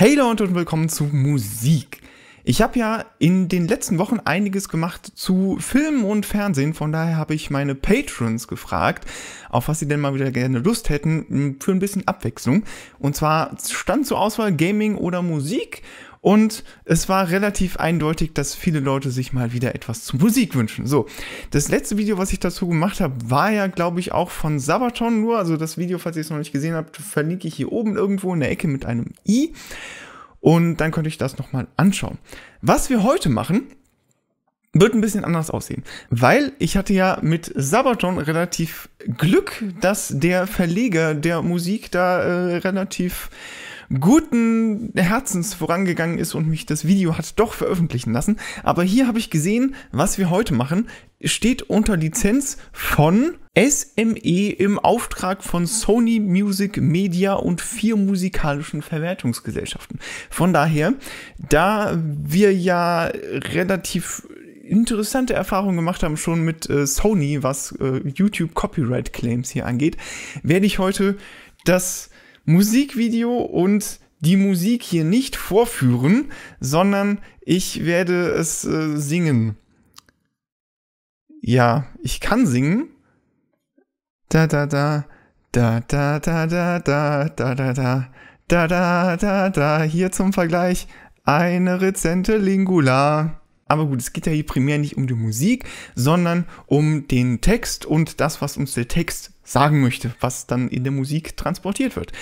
Hey Leute und willkommen zu Musik. Ich habe ja in den letzten Wochen einiges gemacht zu Filmen und Fernsehen, von daher habe ich meine Patrons gefragt, auf was sie denn mal wieder gerne Lust hätten für ein bisschen Abwechslung. Und zwar stand zur Auswahl Gaming oder Musik und es war relativ eindeutig, dass viele Leute sich mal wieder etwas zu Musik wünschen. So, das letzte Video, was ich dazu gemacht habe, war ja, glaube ich, auch von Sabaton nur. Also das Video, falls ihr es noch nicht gesehen habt, verlinke ich hier oben irgendwo in der Ecke mit einem i. Und dann könnt ihr euch das nochmal anschauen. Was wir heute machen, wird ein bisschen anders aussehen, weil ich hatte ja mit Sabaton relativ Glück, dass der Verleger der Musik da äh, relativ guten Herzens vorangegangen ist und mich das Video hat doch veröffentlichen lassen. Aber hier habe ich gesehen, was wir heute machen, steht unter Lizenz von SME im Auftrag von Sony Music Media und vier musikalischen Verwertungsgesellschaften. Von daher, da wir ja relativ interessante Erfahrungen gemacht haben, schon mit äh, Sony, was äh, YouTube Copyright Claims hier angeht, werde ich heute das Musikvideo und die Musik hier nicht vorführen, sondern ich werde es äh, singen. Ja, ich kann singen. Da da da da da da da da da da da da da da da hier zum Vergleich eine rezente Lingula. Aber gut, es geht ja hier primär nicht um die Musik, sondern um den Text und das, was uns der Text sagen möchte, was dann in der Musik transportiert wird.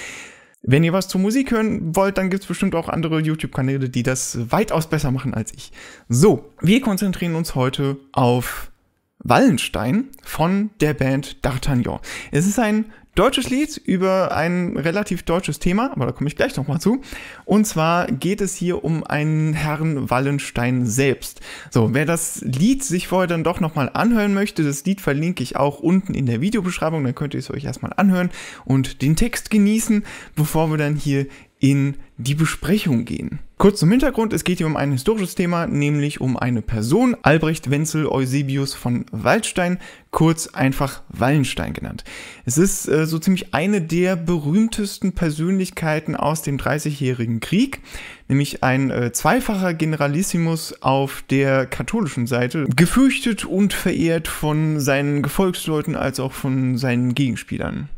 Wenn ihr was zur Musik hören wollt, dann gibt es bestimmt auch andere YouTube-Kanäle, die das weitaus besser machen als ich. So, wir konzentrieren uns heute auf Wallenstein von der Band D'Artagnan. Es ist ein deutsches Lied über ein relativ deutsches Thema, aber da komme ich gleich nochmal zu. Und zwar geht es hier um einen Herrn Wallenstein selbst. So, wer das Lied sich vorher dann doch nochmal anhören möchte, das Lied verlinke ich auch unten in der Videobeschreibung, dann könnt ihr es euch erstmal anhören und den Text genießen, bevor wir dann hier in die Besprechung gehen. Kurz zum Hintergrund, es geht hier um ein historisches Thema, nämlich um eine Person, Albrecht Wenzel Eusebius von Waldstein, kurz einfach Wallenstein genannt. Es ist äh, so ziemlich eine der berühmtesten Persönlichkeiten aus dem Dreißigjährigen Krieg, nämlich ein äh, zweifacher Generalissimus auf der katholischen Seite, gefürchtet und verehrt von seinen Gefolgsleuten als auch von seinen Gegenspielern.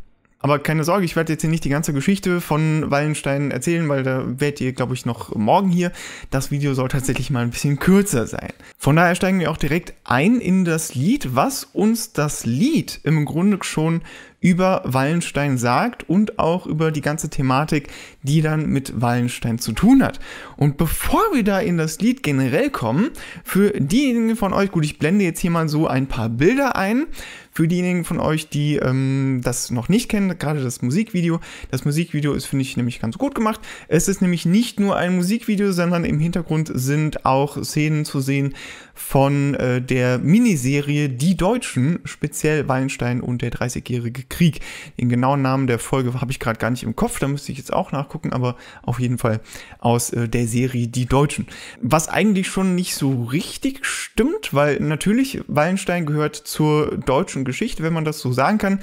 Aber keine Sorge, ich werde jetzt hier nicht die ganze Geschichte von Wallenstein erzählen, weil da werdet ihr, glaube ich, noch morgen hier. Das Video soll tatsächlich mal ein bisschen kürzer sein. Von daher steigen wir auch direkt ein in das Lied, was uns das Lied im Grunde schon über Wallenstein sagt und auch über die ganze Thematik, die dann mit Wallenstein zu tun hat. Und bevor wir da in das Lied generell kommen, für diejenigen von euch, gut, ich blende jetzt hier mal so ein paar Bilder ein, für diejenigen von euch, die ähm, das noch nicht kennen, gerade das Musikvideo. Das Musikvideo ist, finde ich, nämlich ganz gut gemacht. Es ist nämlich nicht nur ein Musikvideo, sondern im Hintergrund sind auch Szenen zu sehen, von äh, der Miniserie Die Deutschen, speziell Wallenstein und der Dreißigjährige Krieg. Den genauen Namen der Folge habe ich gerade gar nicht im Kopf, da müsste ich jetzt auch nachgucken, aber auf jeden Fall aus äh, der Serie Die Deutschen. Was eigentlich schon nicht so richtig stimmt, weil natürlich Wallenstein gehört zur deutschen Geschichte, wenn man das so sagen kann.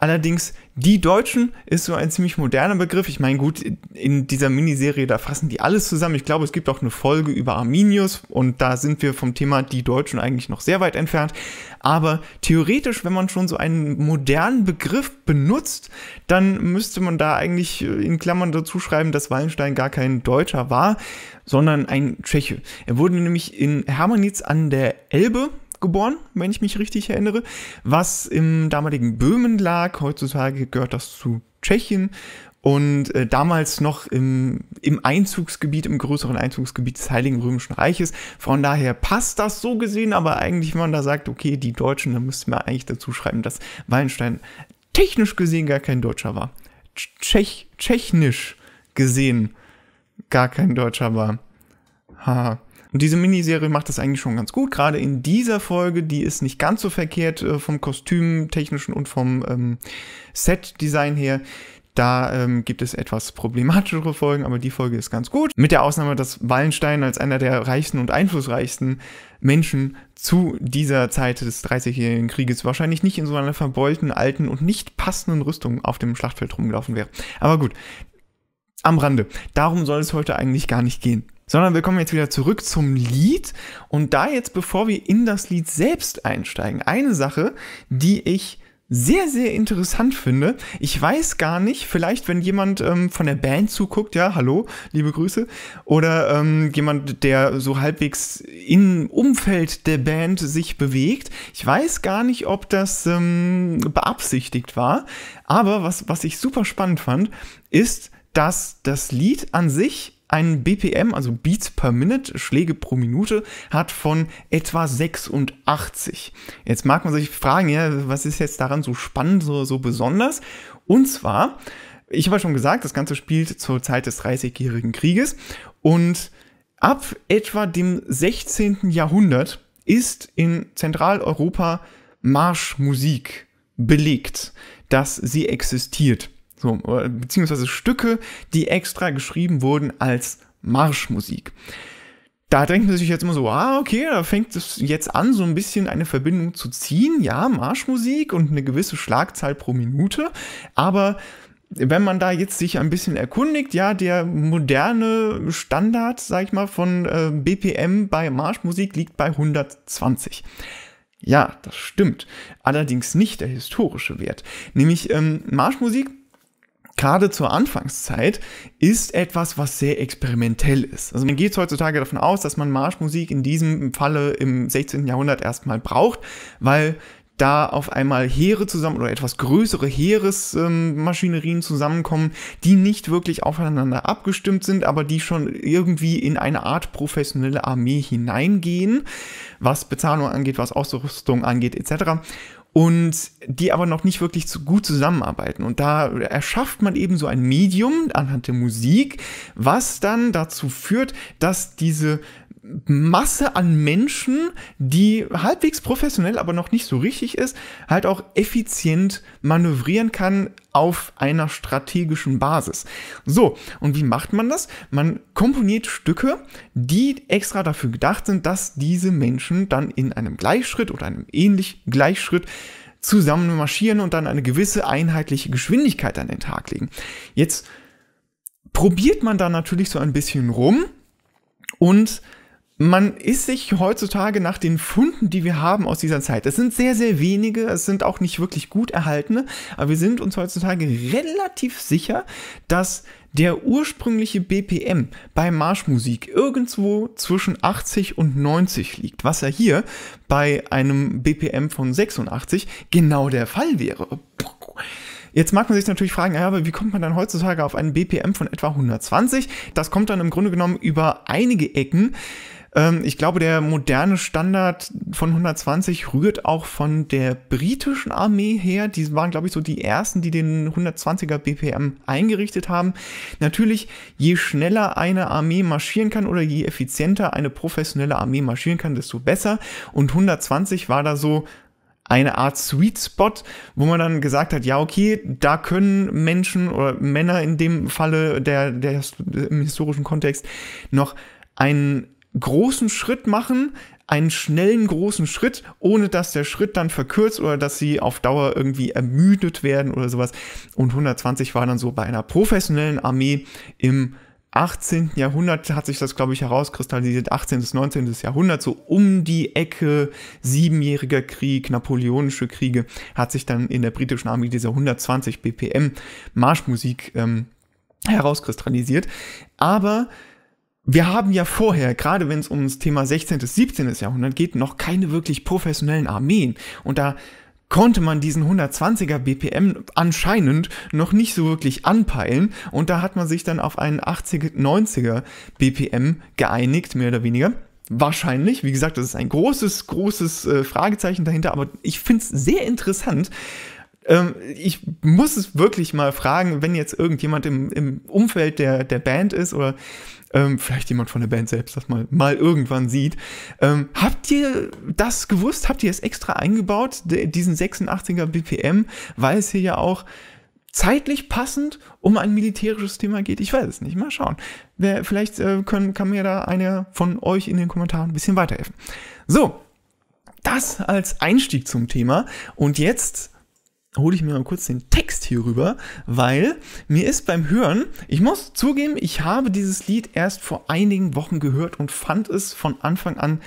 Allerdings, die Deutschen ist so ein ziemlich moderner Begriff. Ich meine, gut, in dieser Miniserie, da fassen die alles zusammen. Ich glaube, es gibt auch eine Folge über Arminius und da sind wir vom Thema die Deutschen eigentlich noch sehr weit entfernt. Aber theoretisch, wenn man schon so einen modernen Begriff benutzt, dann müsste man da eigentlich äh, in Klammern dazu schreiben, dass Wallenstein gar kein Deutscher war, sondern ein Tscheche. Er wurde nämlich in Hermanitz an der Elbe geboren, wenn ich mich richtig erinnere, was im damaligen Böhmen lag. Heutzutage gehört das zu Tschechien und äh, damals noch im, im Einzugsgebiet, im größeren Einzugsgebiet des Heiligen Römischen Reiches. Von daher passt das so gesehen, aber eigentlich, wenn man da sagt, okay, die Deutschen, dann müsste man eigentlich dazu schreiben, dass Wallenstein technisch gesehen gar kein Deutscher war. Tschech, technisch gesehen gar kein Deutscher war. Ha. Und diese Miniserie macht das eigentlich schon ganz gut. Gerade in dieser Folge, die ist nicht ganz so verkehrt äh, vom Kostümtechnischen und vom ähm, Set-Design her. Da ähm, gibt es etwas problematischere Folgen, aber die Folge ist ganz gut. Mit der Ausnahme, dass Wallenstein als einer der reichsten und einflussreichsten Menschen zu dieser Zeit des 30-jährigen Krieges wahrscheinlich nicht in so einer verbeulten, alten und nicht passenden Rüstung auf dem Schlachtfeld rumgelaufen wäre. Aber gut, am Rande. Darum soll es heute eigentlich gar nicht gehen sondern wir kommen jetzt wieder zurück zum Lied und da jetzt, bevor wir in das Lied selbst einsteigen, eine Sache, die ich sehr, sehr interessant finde. Ich weiß gar nicht, vielleicht wenn jemand ähm, von der Band zuguckt, ja, hallo, liebe Grüße, oder ähm, jemand, der so halbwegs im Umfeld der Band sich bewegt. Ich weiß gar nicht, ob das ähm, beabsichtigt war, aber was, was ich super spannend fand, ist, dass das Lied an sich ein BPM, also Beats per Minute, Schläge pro Minute, hat von etwa 86. Jetzt mag man sich fragen, ja, was ist jetzt daran so spannend, so, so besonders? Und zwar, ich habe ja schon gesagt, das Ganze spielt zur Zeit des 30-jährigen Krieges und ab etwa dem 16. Jahrhundert ist in Zentraleuropa Marschmusik belegt, dass sie existiert. So, äh, beziehungsweise Stücke, die extra geschrieben wurden als Marschmusik. Da denkt man sich jetzt immer so, ah, okay, da fängt es jetzt an, so ein bisschen eine Verbindung zu ziehen. Ja, Marschmusik und eine gewisse Schlagzahl pro Minute. Aber wenn man da jetzt sich ein bisschen erkundigt, ja, der moderne Standard, sag ich mal, von äh, BPM bei Marschmusik liegt bei 120. Ja, das stimmt. Allerdings nicht der historische Wert. Nämlich ähm, Marschmusik gerade zur Anfangszeit, ist etwas, was sehr experimentell ist. Also man geht heutzutage davon aus, dass man Marschmusik in diesem Falle im 16. Jahrhundert erstmal braucht, weil da auf einmal Heere zusammen oder etwas größere Heeresmaschinerien ähm, zusammenkommen, die nicht wirklich aufeinander abgestimmt sind, aber die schon irgendwie in eine Art professionelle Armee hineingehen, was Bezahlung angeht, was Ausrüstung angeht etc und die aber noch nicht wirklich zu gut zusammenarbeiten. Und da erschafft man eben so ein Medium anhand der Musik, was dann dazu führt, dass diese Masse an Menschen, die halbwegs professionell, aber noch nicht so richtig ist, halt auch effizient manövrieren kann auf einer strategischen Basis. So, und wie macht man das? Man komponiert Stücke, die extra dafür gedacht sind, dass diese Menschen dann in einem Gleichschritt oder einem ähnlich Gleichschritt zusammen marschieren und dann eine gewisse einheitliche Geschwindigkeit an den Tag legen. Jetzt probiert man da natürlich so ein bisschen rum und man ist sich heutzutage nach den Funden, die wir haben aus dieser Zeit, es sind sehr, sehr wenige, es sind auch nicht wirklich gut erhaltene, aber wir sind uns heutzutage relativ sicher, dass der ursprüngliche BPM bei Marschmusik irgendwo zwischen 80 und 90 liegt, was ja hier bei einem BPM von 86 genau der Fall wäre. Jetzt mag man sich natürlich fragen, ja, aber wie kommt man dann heutzutage auf einen BPM von etwa 120? Das kommt dann im Grunde genommen über einige Ecken. Ähm, ich glaube, der moderne Standard von 120 rührt auch von der britischen Armee her. Die waren, glaube ich, so die ersten, die den 120er BPM eingerichtet haben. Natürlich, je schneller eine Armee marschieren kann oder je effizienter eine professionelle Armee marschieren kann, desto besser. Und 120 war da so eine Art Sweet Spot, wo man dann gesagt hat, ja, okay, da können Menschen oder Männer in dem Falle der, der im historischen Kontext noch einen großen Schritt machen, einen schnellen großen Schritt, ohne dass der Schritt dann verkürzt oder dass sie auf Dauer irgendwie ermüdet werden oder sowas. Und 120 war dann so bei einer professionellen Armee im 18. Jahrhundert hat sich das, glaube ich, herauskristallisiert, 18. bis 19. Jahrhundert, so um die Ecke, Siebenjähriger Krieg, Napoleonische Kriege, hat sich dann in der britischen Armee diese 120 BPM Marschmusik ähm, herauskristallisiert. Aber wir haben ja vorher, gerade wenn es um Thema 16. bis 17. Jahrhundert geht, noch keine wirklich professionellen Armeen. Und da konnte man diesen 120er BPM anscheinend noch nicht so wirklich anpeilen. Und da hat man sich dann auf einen 80er, 90er BPM geeinigt, mehr oder weniger. Wahrscheinlich, wie gesagt, das ist ein großes, großes äh, Fragezeichen dahinter, aber ich finde es sehr interessant, ähm, ich muss es wirklich mal fragen, wenn jetzt irgendjemand im, im Umfeld der, der Band ist oder ähm, vielleicht jemand von der Band selbst das mal, mal irgendwann sieht. Ähm, habt ihr das gewusst? Habt ihr es extra eingebaut, diesen 86er BPM, weil es hier ja auch zeitlich passend um ein militärisches Thema geht? Ich weiß es nicht. Mal schauen. Wer, vielleicht äh, können, kann mir da einer von euch in den Kommentaren ein bisschen weiterhelfen. So, das als Einstieg zum Thema. Und jetzt hole ich mir mal kurz den Text hier rüber, weil mir ist beim Hören, ich muss zugeben, ich habe dieses Lied erst vor einigen Wochen gehört und fand es von Anfang an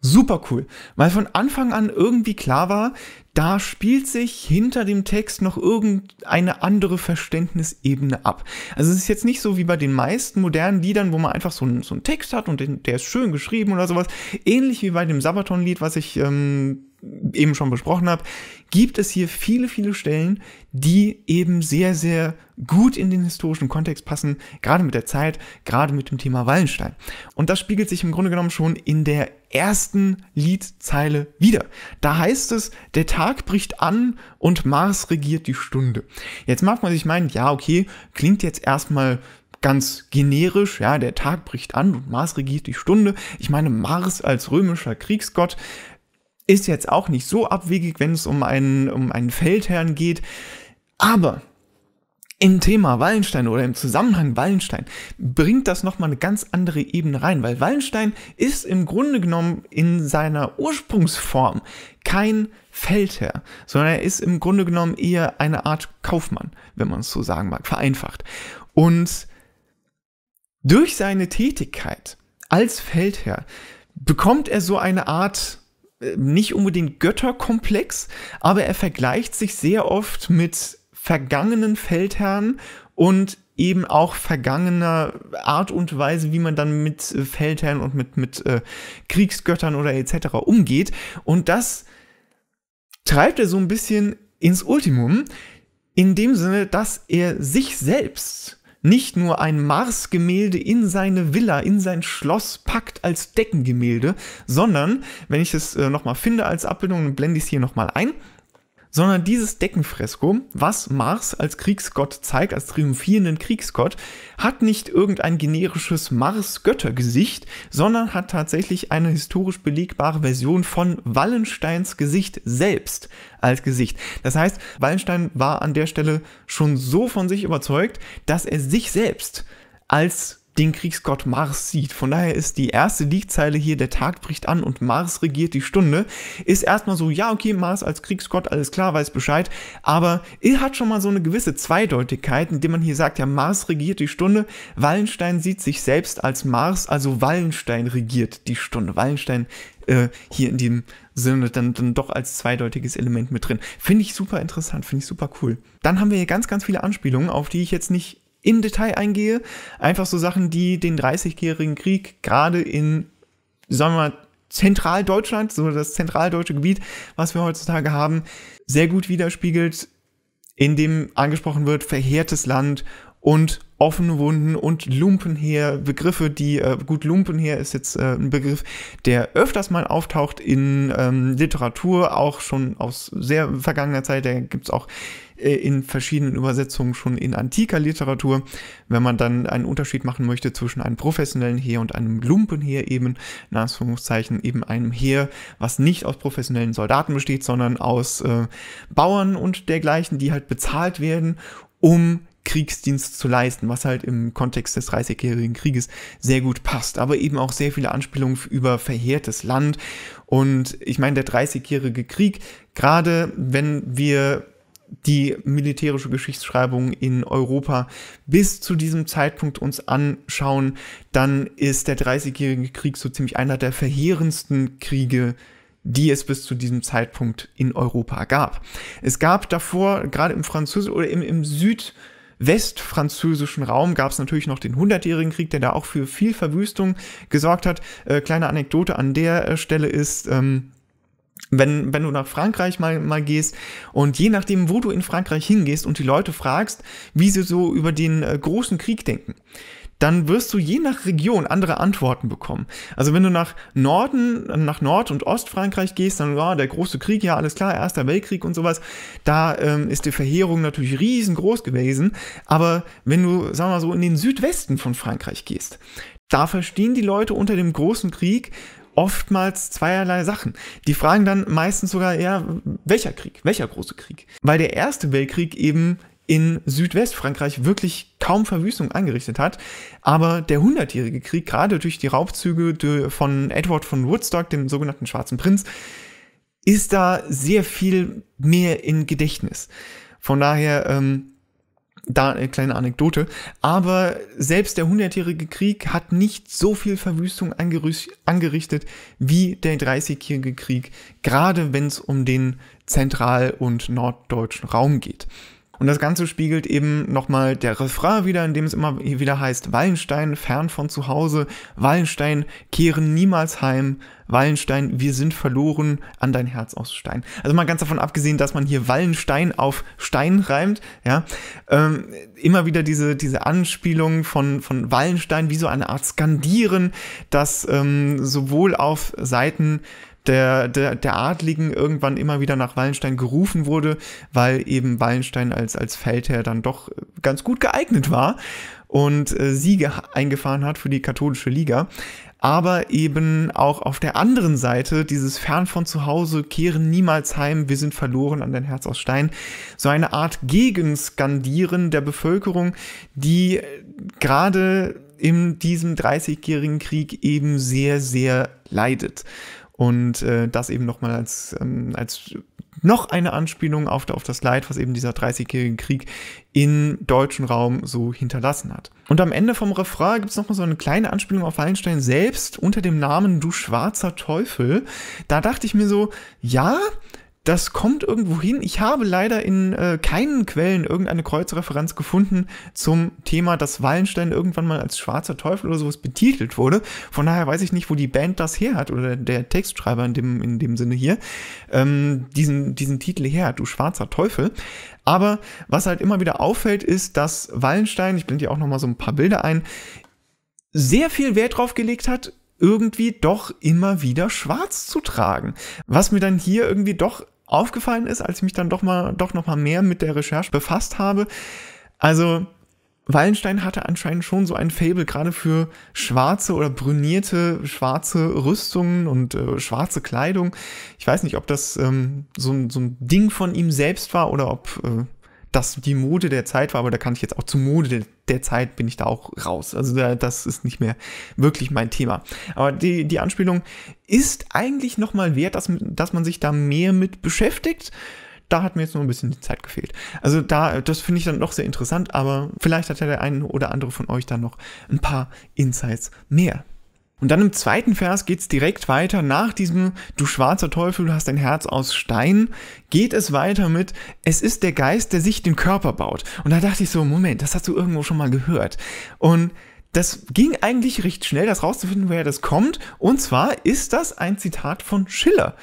super cool, weil von Anfang an irgendwie klar war, da spielt sich hinter dem Text noch irgendeine andere Verständnisebene ab. Also es ist jetzt nicht so wie bei den meisten modernen Liedern, wo man einfach so einen, so einen Text hat und den, der ist schön geschrieben oder sowas. Ähnlich wie bei dem Sabaton-Lied, was ich ähm, eben schon besprochen habe, gibt es hier viele, viele Stellen, die eben sehr, sehr gut in den historischen Kontext passen, gerade mit der Zeit, gerade mit dem Thema Wallenstein. Und das spiegelt sich im Grunde genommen schon in der ersten Liedzeile wieder. Da heißt es, der Tag bricht an und Mars regiert die Stunde. Jetzt mag man sich meinen, ja, okay, klingt jetzt erstmal ganz generisch, ja, der Tag bricht an und Mars regiert die Stunde. Ich meine, Mars als römischer Kriegsgott, ist jetzt auch nicht so abwegig, wenn es um einen, um einen Feldherrn geht. Aber im Thema Wallenstein oder im Zusammenhang Wallenstein bringt das nochmal eine ganz andere Ebene rein, weil Wallenstein ist im Grunde genommen in seiner Ursprungsform kein Feldherr, sondern er ist im Grunde genommen eher eine Art Kaufmann, wenn man es so sagen mag, vereinfacht. Und durch seine Tätigkeit als Feldherr bekommt er so eine Art äh, nicht unbedingt Götterkomplex, aber er vergleicht sich sehr oft mit vergangenen Feldherren und eben auch vergangener Art und Weise, wie man dann mit äh, Feldherren und mit, mit äh, Kriegsgöttern oder etc. umgeht. Und das treibt er so ein bisschen ins Ultimum, in dem Sinne, dass er sich selbst nicht nur ein Marsgemälde in seine Villa, in sein Schloss packt als Deckengemälde, sondern, wenn ich es äh, nochmal finde als Abbildung, dann blende ich es hier nochmal ein, sondern dieses Deckenfresko, was Mars als Kriegsgott zeigt, als triumphierenden Kriegsgott, hat nicht irgendein generisches Mars-Göttergesicht, sondern hat tatsächlich eine historisch belegbare Version von Wallensteins Gesicht selbst als Gesicht. Das heißt, Wallenstein war an der Stelle schon so von sich überzeugt, dass er sich selbst als den Kriegsgott Mars sieht. Von daher ist die erste Liedzeile hier, der Tag bricht an und Mars regiert die Stunde, ist erstmal so, ja, okay, Mars als Kriegsgott, alles klar, weiß Bescheid, aber er hat schon mal so eine gewisse Zweideutigkeit, indem man hier sagt, ja, Mars regiert die Stunde, Wallenstein sieht sich selbst als Mars, also Wallenstein regiert die Stunde. Wallenstein äh, hier in dem Sinne dann, dann doch als zweideutiges Element mit drin. Finde ich super interessant, finde ich super cool. Dann haben wir hier ganz, ganz viele Anspielungen, auf die ich jetzt nicht im Detail eingehe. Einfach so Sachen, die den 30-jährigen Krieg gerade in, sagen wir mal, Zentraldeutschland, so das zentraldeutsche Gebiet, was wir heutzutage haben, sehr gut widerspiegelt, in dem angesprochen wird, verheertes Land und offene Wunden und Lumpenheer, Begriffe, die, äh, gut, Lumpenheer ist jetzt äh, ein Begriff, der öfters mal auftaucht in ähm, Literatur, auch schon aus sehr vergangener Zeit, der gibt es auch äh, in verschiedenen Übersetzungen schon in antiker Literatur. Wenn man dann einen Unterschied machen möchte zwischen einem professionellen Heer und einem Lumpenheer eben, in Anführungszeichen eben einem Heer, was nicht aus professionellen Soldaten besteht, sondern aus äh, Bauern und dergleichen, die halt bezahlt werden, um Kriegsdienst zu leisten, was halt im Kontext des 30-jährigen Krieges sehr gut passt. Aber eben auch sehr viele Anspielungen über verheertes Land. Und ich meine, der 30-jährige Krieg, gerade wenn wir die militärische Geschichtsschreibung in Europa bis zu diesem Zeitpunkt uns anschauen, dann ist der 30-jährige Krieg so ziemlich einer der verheerendsten Kriege die es bis zu diesem Zeitpunkt in Europa gab. Es gab davor, gerade im Französischen oder im, im Süd, westfranzösischen Raum gab es natürlich noch den Hundertjährigen Krieg, der da auch für viel Verwüstung gesorgt hat. Äh, kleine Anekdote an der äh, Stelle ist, ähm, wenn, wenn du nach Frankreich mal, mal gehst und je nachdem, wo du in Frankreich hingehst und die Leute fragst, wie sie so über den äh, großen Krieg denken, dann wirst du je nach Region andere Antworten bekommen. Also wenn du nach Norden, nach Nord- und Ostfrankreich gehst, dann war oh, der große Krieg, ja alles klar, Erster Weltkrieg und sowas, da ähm, ist die Verheerung natürlich riesengroß gewesen. Aber wenn du, sagen wir mal so, in den Südwesten von Frankreich gehst, da verstehen die Leute unter dem großen Krieg oftmals zweierlei Sachen. Die fragen dann meistens sogar, eher, welcher Krieg, welcher große Krieg? Weil der Erste Weltkrieg eben in Südwestfrankreich wirklich kaum Verwüstung angerichtet hat. Aber der Hundertjährige Krieg, gerade durch die Raubzüge von Edward von Woodstock, dem sogenannten Schwarzen Prinz, ist da sehr viel mehr in Gedächtnis. Von daher, ähm, da eine kleine Anekdote. Aber selbst der Hundertjährige Krieg hat nicht so viel Verwüstung angerichtet wie der Dreißigjährige Krieg, gerade wenn es um den zentral- und norddeutschen Raum geht. Und das Ganze spiegelt eben nochmal der Refrain wieder, in dem es immer wieder heißt, Wallenstein fern von zu Hause, Wallenstein kehren niemals heim, Wallenstein, wir sind verloren, an dein Herz aus Stein. Also mal ganz davon abgesehen, dass man hier Wallenstein auf Stein reimt, ja, ähm, immer wieder diese, diese Anspielung von, von Wallenstein, wie so eine Art Skandieren, das ähm, sowohl auf Seiten der, der, der Adligen irgendwann immer wieder nach Wallenstein gerufen wurde, weil eben Wallenstein als, als Feldherr dann doch ganz gut geeignet war und äh, Siege eingefahren hat für die katholische Liga. Aber eben auch auf der anderen Seite, dieses Fern von zu Hause, kehren niemals heim, wir sind verloren an dein Herz aus Stein. So eine Art Gegenskandieren der Bevölkerung, die äh, gerade in diesem 30-jährigen Krieg eben sehr, sehr leidet. Und äh, das eben nochmal als, ähm, als noch eine Anspielung auf, auf das Leid, was eben dieser 30-jährige Krieg im deutschen Raum so hinterlassen hat. Und am Ende vom Refrain gibt es nochmal so eine kleine Anspielung auf Wallenstein selbst unter dem Namen Du schwarzer Teufel. Da dachte ich mir so, ja, das kommt irgendwo hin. Ich habe leider in äh, keinen Quellen irgendeine Kreuzreferenz gefunden zum Thema, dass Wallenstein irgendwann mal als schwarzer Teufel oder sowas betitelt wurde. Von daher weiß ich nicht, wo die Band das her hat oder der Textschreiber in dem, in dem Sinne hier, ähm, diesen, diesen Titel her hat, du schwarzer Teufel. Aber was halt immer wieder auffällt, ist, dass Wallenstein, ich blende dir auch nochmal so ein paar Bilder ein, sehr viel Wert drauf gelegt hat, irgendwie doch immer wieder schwarz zu tragen. Was mir dann hier irgendwie doch aufgefallen ist, als ich mich dann doch mal, doch noch mal mehr mit der Recherche befasst habe. Also, Wallenstein hatte anscheinend schon so ein Fable gerade für schwarze oder brünierte schwarze Rüstungen und äh, schwarze Kleidung. Ich weiß nicht, ob das ähm, so, so, ein Ding von ihm selbst war oder ob äh, das die Mode der Zeit war, aber da kann ich jetzt auch zur Mode der Zeit bin ich da auch raus. Also da, das ist nicht mehr wirklich mein Thema. Aber die, die Anspielung ist eigentlich nochmal wert, dass, dass man sich da mehr mit beschäftigt. Da hat mir jetzt nur ein bisschen die Zeit gefehlt. Also da, das finde ich dann doch sehr interessant, aber vielleicht hat ja der eine oder andere von euch dann noch ein paar Insights mehr und dann im zweiten Vers geht's direkt weiter. Nach diesem Du schwarzer Teufel, du hast dein Herz aus Stein, geht es weiter mit Es ist der Geist, der sich den Körper baut. Und da dachte ich so, Moment, das hast du irgendwo schon mal gehört. Und das ging eigentlich recht schnell, das rauszufinden, woher das kommt. Und zwar ist das ein Zitat von Schiller.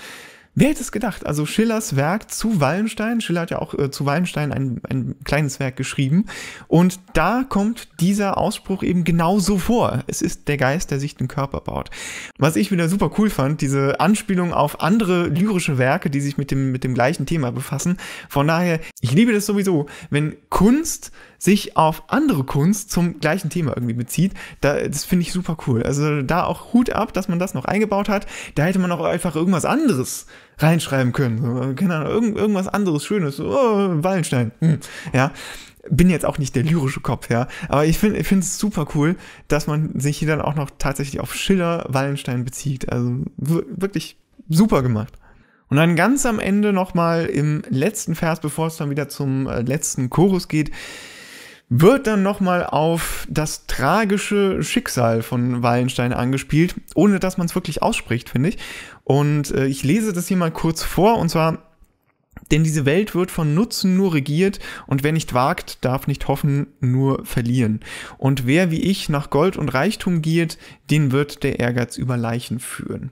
Wer hätte es gedacht? Also Schillers Werk zu Wallenstein. Schiller hat ja auch äh, zu Wallenstein ein, ein kleines Werk geschrieben. Und da kommt dieser Ausspruch eben genauso vor. Es ist der Geist, der sich den Körper baut. Was ich wieder super cool fand, diese Anspielung auf andere lyrische Werke, die sich mit dem, mit dem gleichen Thema befassen. Von daher, ich liebe das sowieso, wenn Kunst sich auf andere Kunst zum gleichen Thema irgendwie bezieht. Da, das finde ich super cool. Also da auch Hut ab, dass man das noch eingebaut hat. Da hätte man auch einfach irgendwas anderes reinschreiben können. Keine Ahnung, irgend, irgendwas anderes Schönes. Oh, Wallenstein. Hm. Ja. Bin jetzt auch nicht der lyrische Kopf, ja. Aber ich finde es super cool, dass man sich hier dann auch noch tatsächlich auf Schiller Wallenstein bezieht. Also wirklich super gemacht. Und dann ganz am Ende nochmal im letzten Vers, bevor es dann wieder zum äh, letzten Chorus geht, wird dann nochmal auf das tragische Schicksal von Wallenstein angespielt, ohne dass man es wirklich ausspricht, finde ich. Und äh, ich lese das hier mal kurz vor, und zwar denn diese Welt wird von Nutzen nur regiert und wer nicht wagt, darf nicht hoffen, nur verlieren. Und wer wie ich nach Gold und Reichtum giert, den wird der Ehrgeiz über Leichen führen.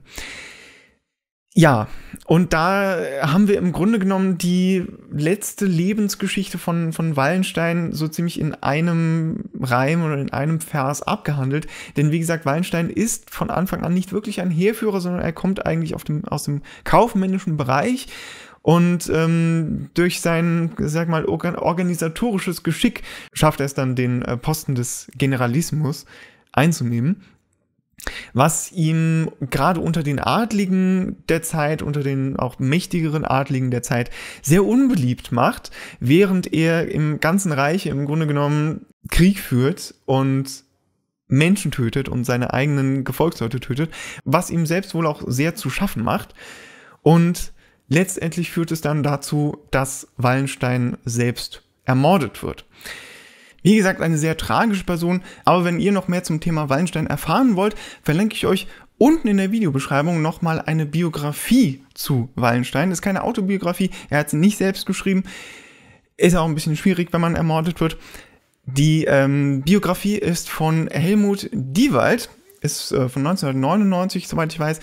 Ja, und da äh, haben wir im Grunde genommen die letzte Lebensgeschichte von, von Wallenstein so ziemlich in einem Reim oder in einem Vers abgehandelt. Denn wie gesagt, Wallenstein ist von Anfang an nicht wirklich ein Heerführer, sondern er kommt eigentlich dem, aus dem kaufmännischen Bereich und ähm, durch sein, sag mal, organisatorisches Geschick schafft er es dann, den äh, Posten des Generalismus einzunehmen was ihm gerade unter den Adligen der Zeit, unter den auch mächtigeren Adligen der Zeit, sehr unbeliebt macht, während er im ganzen Reich im Grunde genommen Krieg führt und Menschen tötet und seine eigenen Gefolgsleute tötet, was ihm selbst wohl auch sehr zu schaffen macht. Und letztendlich führt es dann dazu, dass Wallenstein selbst ermordet wird. Wie gesagt, eine sehr tragische Person, aber wenn ihr noch mehr zum Thema Wallenstein erfahren wollt, verlinke ich euch unten in der Videobeschreibung nochmal eine Biografie zu Wallenstein. Das ist keine Autobiografie, er hat sie nicht selbst geschrieben. Ist auch ein bisschen schwierig, wenn man ermordet wird. Die ähm, Biografie ist von Helmut Diewald, ist äh, von 1999, soweit ich weiß.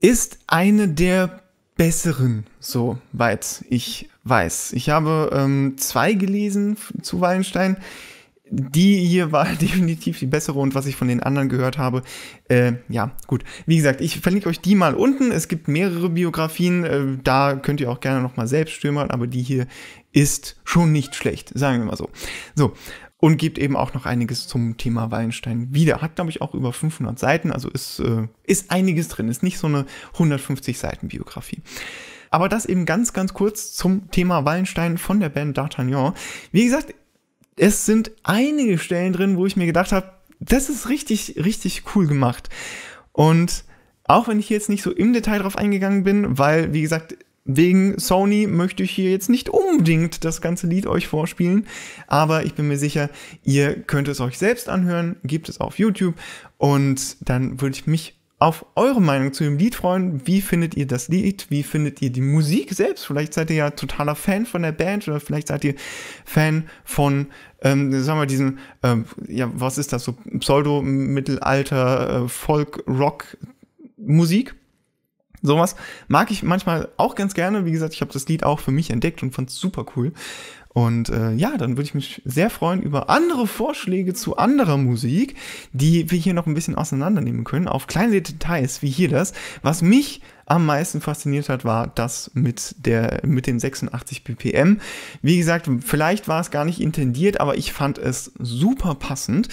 Ist eine der besseren, soweit ich weiß. Ich habe ähm, zwei gelesen zu Wallenstein. Die hier war definitiv die bessere und was ich von den anderen gehört habe, äh, ja, gut. Wie gesagt, ich verlinke euch die mal unten. Es gibt mehrere Biografien, äh, da könnt ihr auch gerne nochmal selbst stürmern, aber die hier ist schon nicht schlecht, sagen wir mal so. So, und gibt eben auch noch einiges zum Thema Wallenstein wieder. Hat, glaube ich, auch über 500 Seiten, also ist, äh, ist einiges drin, ist nicht so eine 150 Seiten Biografie. Aber das eben ganz, ganz kurz zum Thema Wallenstein von der Band D'Artagnan. Wie gesagt, es sind einige Stellen drin, wo ich mir gedacht habe, das ist richtig, richtig cool gemacht. Und auch wenn ich jetzt nicht so im Detail drauf eingegangen bin, weil, wie gesagt, Wegen Sony möchte ich hier jetzt nicht unbedingt das ganze Lied euch vorspielen, aber ich bin mir sicher, ihr könnt es euch selbst anhören, gibt es auf YouTube und dann würde ich mich auf eure Meinung zu dem Lied freuen. Wie findet ihr das Lied? Wie findet ihr die Musik selbst? Vielleicht seid ihr ja totaler Fan von der Band oder vielleicht seid ihr Fan von, ähm, sagen wir, diesem, ähm, ja, was ist das so, Pseudo-Mittelalter-Folk-Rock-Musik. Äh, Sowas mag ich manchmal auch ganz gerne. Wie gesagt, ich habe das Lied auch für mich entdeckt und fand es super cool. Und äh, ja, dann würde ich mich sehr freuen über andere Vorschläge zu anderer Musik, die wir hier noch ein bisschen auseinandernehmen können, auf kleine Details wie hier das. Was mich am meisten fasziniert hat, war das mit, der, mit den 86 BPM. Wie gesagt, vielleicht war es gar nicht intendiert, aber ich fand es super passend.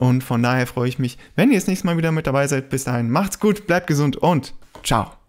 Und von daher freue ich mich, wenn ihr das nächste Mal wieder mit dabei seid. Bis dahin, macht's gut, bleibt gesund und ciao.